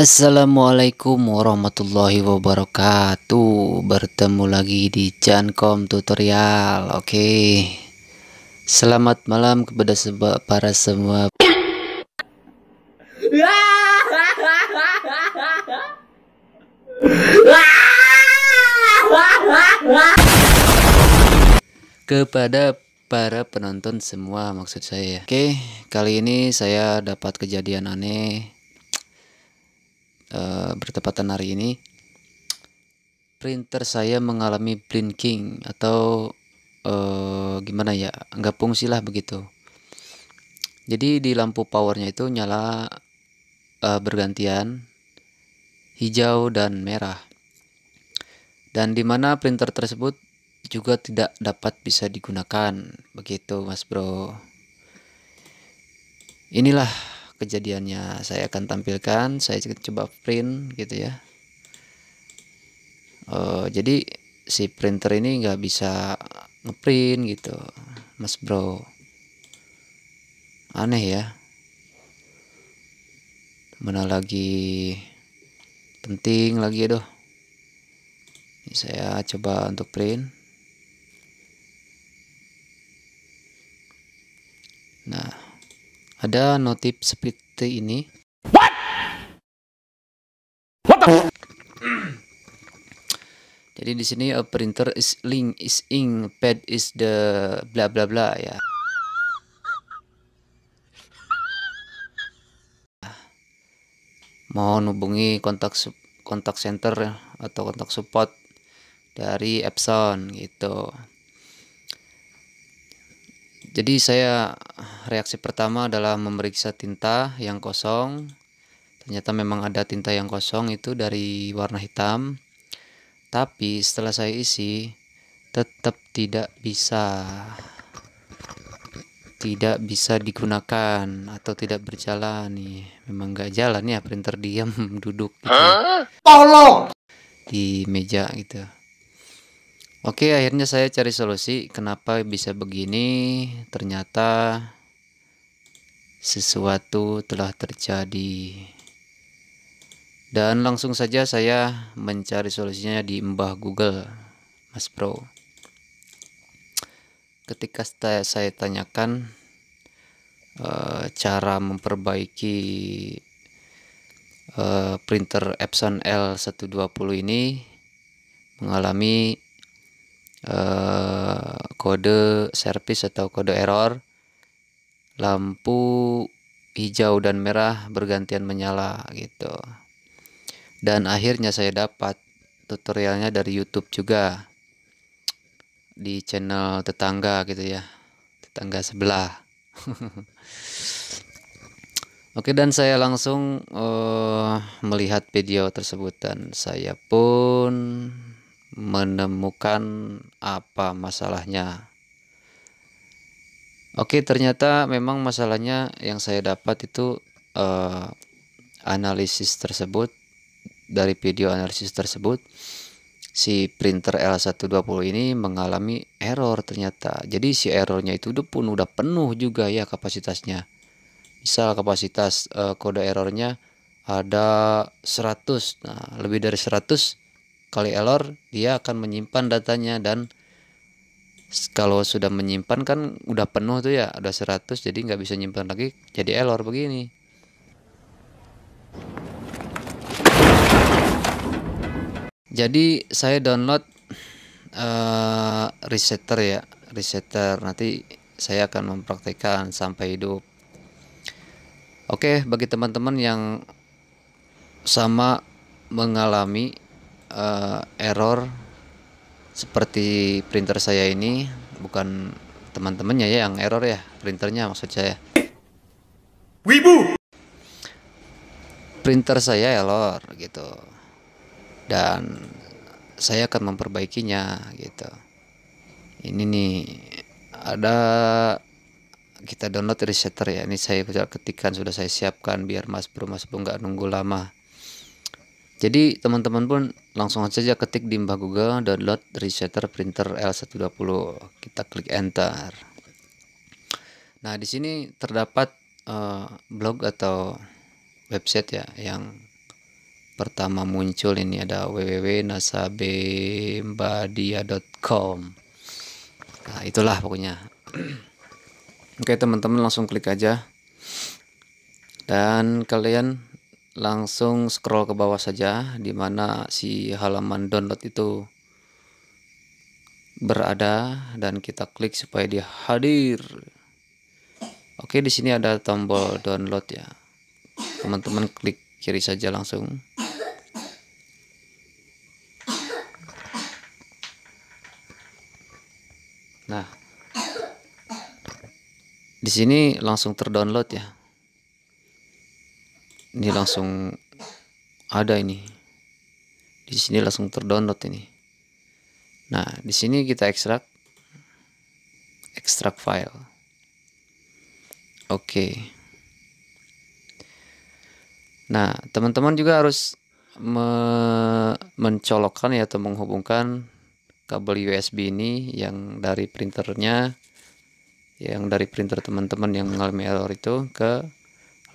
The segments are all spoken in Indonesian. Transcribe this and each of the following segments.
Assalamualaikum warahmatullahi wabarakatuh Bertemu lagi di Jankom Tutorial Oke okay. Selamat malam kepada para semua Kepada para penonton semua maksud saya Oke okay. kali ini saya dapat kejadian aneh Eh, bertepatan hari ini printer saya mengalami blinking atau uh, gimana ya nggak fungsi lah begitu jadi di lampu powernya itu nyala uh, bergantian hijau dan merah dan dimana printer tersebut juga tidak dapat bisa digunakan begitu mas bro inilah kejadiannya saya akan tampilkan saya coba print gitu ya uh, jadi si printer ini nggak bisa ngeprint gitu mas bro aneh ya mana lagi penting lagi aduh ya, ini saya coba untuk print nah ada notif seperti ini What? What the jadi di sini a uh, printer is link is ink pad is the bla bla bla ya mohon hubungi kontak kontak center atau kontak support dari Epson gitu jadi saya reaksi pertama adalah memeriksa tinta yang kosong. Ternyata memang ada tinta yang kosong itu dari warna hitam. Tapi setelah saya isi tetap tidak bisa tidak bisa digunakan atau tidak berjalan nih memang gak jalan ya printer diam duduk gitu. tolong ya. di meja gitu Oke, akhirnya saya cari solusi kenapa bisa begini. Ternyata sesuatu telah terjadi. Dan langsung saja saya mencari solusinya di Mbah Google, Mas Bro. Ketika saya tanyakan e, cara memperbaiki e, printer Epson L120 ini mengalami Eh, kode service atau kode error lampu hijau dan merah bergantian menyala gitu dan akhirnya saya dapat tutorialnya dari YouTube juga di channel tetangga gitu ya tetangga sebelah Oke dan saya langsung uh, melihat video tersebut dan saya pun menemukan apa masalahnya. Oke, ternyata memang masalahnya yang saya dapat itu eh, analisis tersebut dari video analisis tersebut si printer L120 ini mengalami error ternyata. Jadi si errornya itu udah pun udah penuh juga ya kapasitasnya. Misal kapasitas eh, kode errornya ada 100. Nah, lebih dari 100 kali error dia akan menyimpan datanya dan kalau sudah menyimpan kan udah penuh tuh ya ada 100 jadi nggak bisa nyimpan lagi jadi error begini jadi saya download uh, resetter ya resetter nanti saya akan mempraktekkan sampai hidup oke bagi teman-teman yang sama mengalami uh, error seperti printer saya ini bukan teman-temannya ya yang error ya printernya maksud saya Wibu printer saya error gitu dan saya akan memperbaikinya gitu ini nih ada kita download resetter ya ini saya ketikan sudah saya siapkan biar mas bro mas bro nggak nunggu lama jadi teman-teman pun langsung saja ketik di mbah Google download resetter printer L120. Kita klik enter. Nah, di sini terdapat uh, blog atau website ya yang pertama muncul ini ada www.nasabembadia.com. Nah, itulah pokoknya. Oke, teman-teman langsung klik aja. Dan kalian langsung scroll ke bawah saja di mana si halaman download itu berada dan kita klik supaya dia hadir. Oke, di sini ada tombol download ya. Teman-teman klik kiri saja langsung. Nah, di sini langsung terdownload ya ini langsung ada ini di sini langsung terdownload ini nah di sini kita ekstrak ekstrak file oke nah teman-teman juga harus me mencolokkan ya atau menghubungkan kabel USB ini yang dari printernya yang dari printer teman-teman yang mengalami error itu ke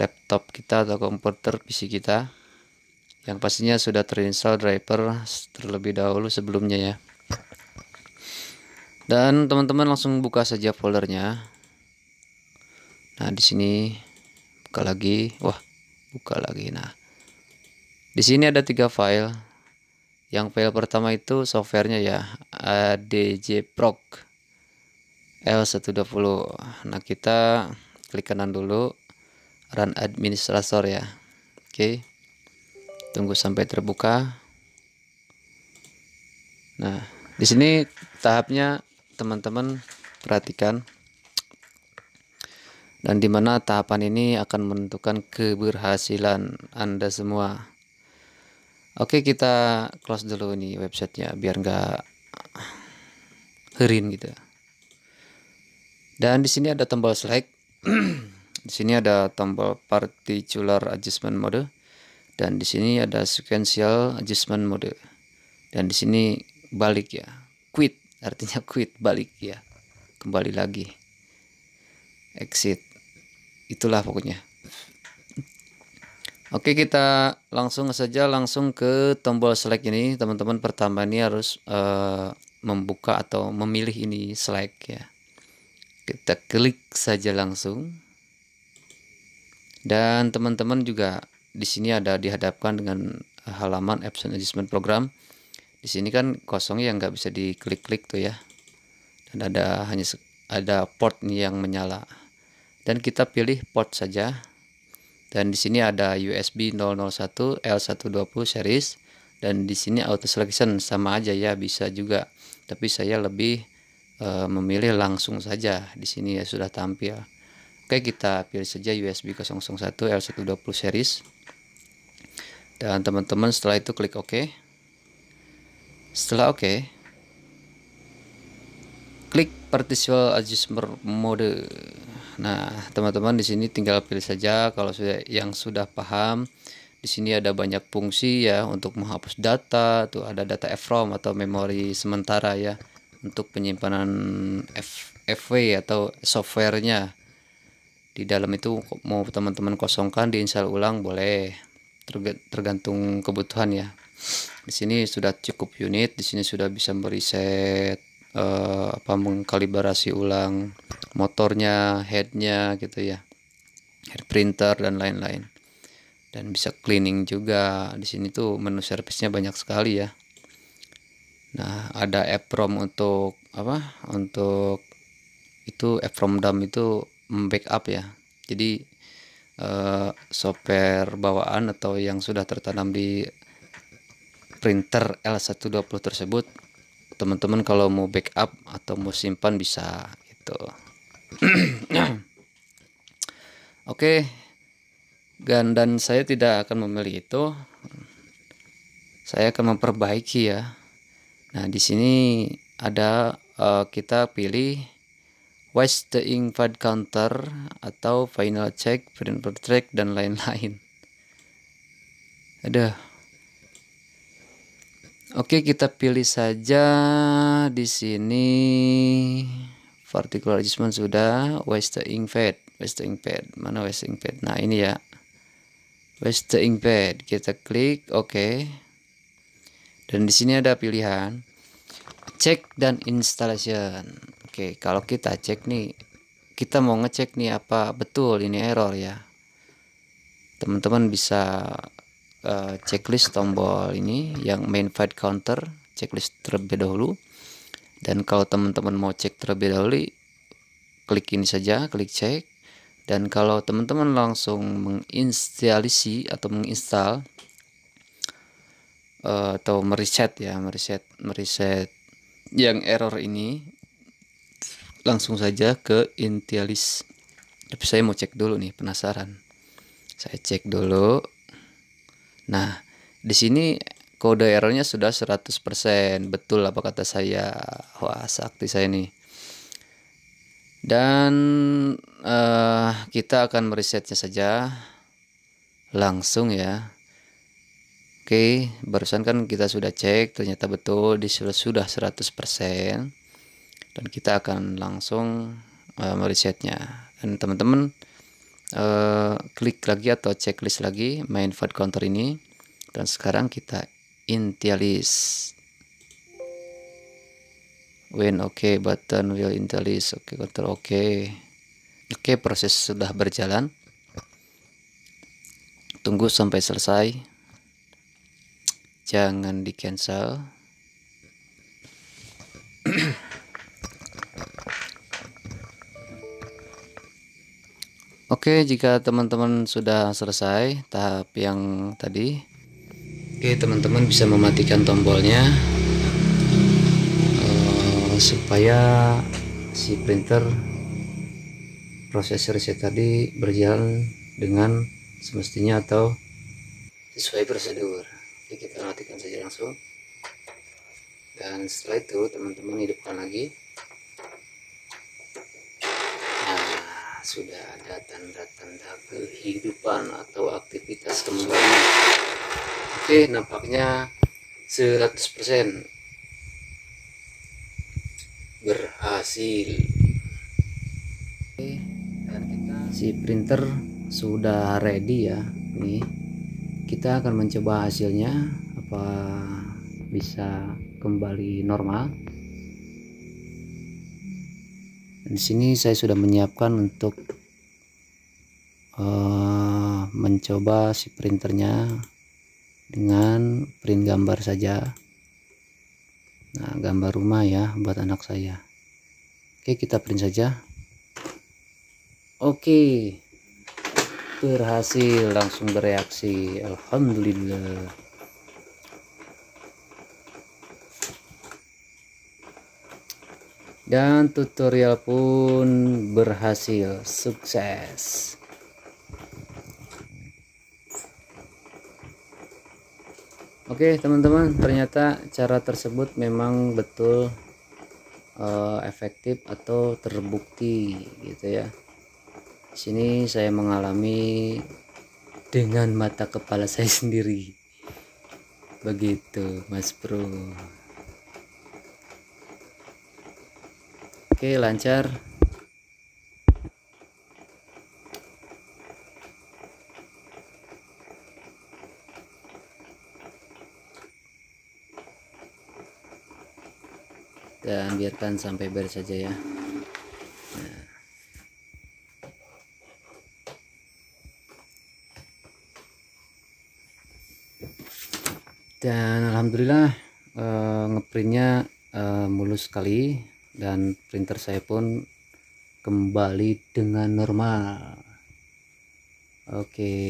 laptop kita atau komputer PC kita yang pastinya sudah terinstall driver terlebih dahulu sebelumnya ya dan teman-teman langsung buka saja foldernya nah di sini buka lagi wah buka lagi nah di sini ada tiga file yang file pertama itu softwarenya ya proc L120 nah kita klik kanan dulu run administrator ya oke tunggu sampai terbuka nah di sini tahapnya teman-teman perhatikan dan di mana tahapan ini akan menentukan keberhasilan Anda semua. Oke, kita close dulu nih websitenya biar nggak herin gitu. Dan di sini ada tombol select. Di sini ada tombol particular adjustment mode dan di sini ada sequential adjustment mode. Dan di sini balik ya. Quit artinya quit balik ya. Kembali lagi. Exit. Itulah pokoknya. Oke kita langsung saja langsung ke tombol select ini teman-teman pertama ini harus uh, membuka atau memilih ini select ya kita klik saja langsung dan teman-teman juga di sini ada dihadapkan dengan halaman Epson Adjustment Program. Di sini kan kosong yang nggak bisa diklik-klik tuh ya. Dan ada hanya ada port yang menyala. Dan kita pilih port saja. Dan di sini ada USB 001 L120 series dan di sini auto selection sama aja ya bisa juga. Tapi saya lebih e, memilih langsung saja di sini ya sudah tampil. Oke kita pilih saja USB 001 L120 series dan teman-teman setelah itu klik OK setelah OK klik partial adjustment mode nah teman-teman di sini tinggal pilih saja kalau sudah yang sudah paham di sini ada banyak fungsi ya untuk menghapus data tuh ada data EFROM atau memori sementara ya untuk penyimpanan F, FW atau softwarenya di dalam itu mau teman-teman kosongkan diinstal ulang boleh tergantung kebutuhan ya di sini sudah cukup unit di sini sudah bisa mereset eh, apa mengkalibrasi ulang motornya headnya gitu ya head printer dan lain-lain dan bisa cleaning juga di sini tuh menu servisnya banyak sekali ya nah ada EPROM untuk apa untuk itu EPROM dump itu membackup ya. Jadi uh, software bawaan atau yang sudah tertanam di printer L120 tersebut teman-teman kalau mau backup atau mau simpan bisa gitu oke okay. dan saya tidak akan memilih itu saya akan memperbaiki ya nah di sini ada uh, kita pilih watch the Pad counter atau final check, print per track dan lain-lain. Ada. Oke, kita pilih saja di sini particular adjustment sudah, Waste Ink Pad. Waste Ink Pad. Mana Waste Ink Pad? Nah, ini ya. Waste Ink Pad. Kita klik oke. Okay. Dan di sini ada pilihan check dan installation. Oke, kalau kita cek nih, kita mau ngecek nih apa betul ini error ya. Teman-teman bisa uh, checklist tombol ini yang main fight counter, checklist terlebih dahulu. Dan kalau teman-teman mau cek terlebih dahulu, klik ini saja, klik cek. Dan kalau teman-teman langsung menginstalisi atau menginstal uh, atau mereset ya, mereset mereset yang error ini langsung saja ke intialis tapi saya mau cek dulu nih penasaran saya cek dulu nah di sini kode errornya sudah 100% betul apa kata saya wah sakti saya nih dan uh, kita akan meresetnya saja langsung ya Oke barusan kan kita sudah cek ternyata betul di sudah 100% dan kita akan langsung uh, eh, meresetnya dan teman-teman uh, klik lagi atau checklist lagi main font counter ini dan sekarang kita initialize when ok button will initialize oke okay, counter oke oke proses sudah berjalan tunggu sampai selesai jangan di cancel Oke, jika teman-teman sudah selesai tahap yang tadi, oke teman-teman bisa mematikan tombolnya uh, supaya si printer proses reset tadi berjalan dengan semestinya atau sesuai prosedur. Oke, kita matikan saja langsung. Dan setelah itu teman-teman hidupkan lagi. sudah ada tanda-tanda kehidupan atau aktivitas kembali oke nampaknya 100% berhasil oke, dan kita si printer sudah ready ya nih kita akan mencoba hasilnya apa bisa kembali normal di sini saya sudah menyiapkan untuk uh, mencoba si printernya dengan print gambar saja nah gambar rumah ya buat anak saya oke kita print saja oke berhasil langsung bereaksi Alhamdulillah dan tutorial pun berhasil sukses Oke teman-teman ternyata cara tersebut memang betul uh, efektif atau terbukti gitu ya Di sini saya mengalami dengan mata kepala saya sendiri begitu mas bro Oke lancar dan biarkan sampai beres saja ya dan alhamdulillah uh, ngeprintnya uh, mulus sekali dan printer saya pun kembali dengan normal oke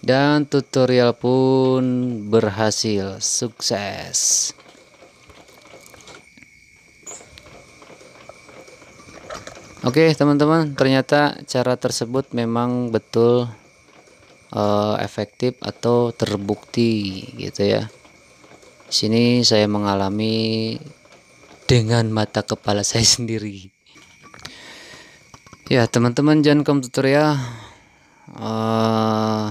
dan tutorial pun berhasil sukses Oke teman-teman ternyata cara tersebut memang betul uh, efektif atau terbukti gitu ya. Sini saya mengalami dengan mata kepala saya sendiri. Ya teman-teman jangan komputer ya. Uh,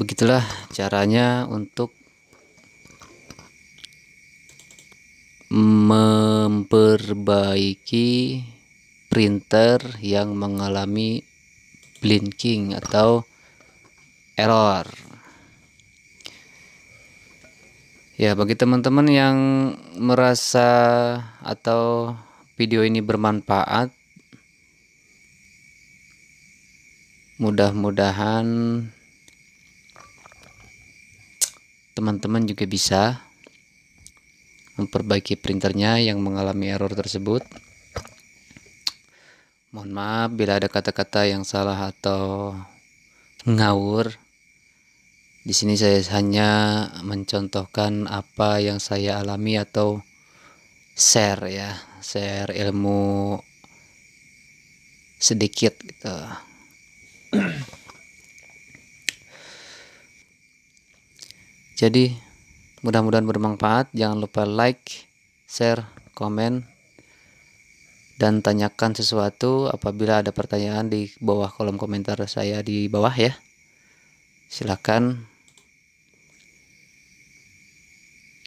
begitulah caranya untuk memperbaiki printer yang mengalami blinking atau error. Ya, bagi teman-teman yang merasa atau video ini bermanfaat, mudah-mudahan teman-teman juga bisa memperbaiki printernya yang mengalami error tersebut. Mohon maaf bila ada kata-kata yang salah atau ngawur. Di sini saya hanya mencontohkan apa yang saya alami atau share ya, share ilmu sedikit gitu. Jadi mudah-mudahan bermanfaat. Jangan lupa like, share, komen dan tanyakan sesuatu apabila ada pertanyaan di bawah kolom komentar saya di bawah ya. Silakan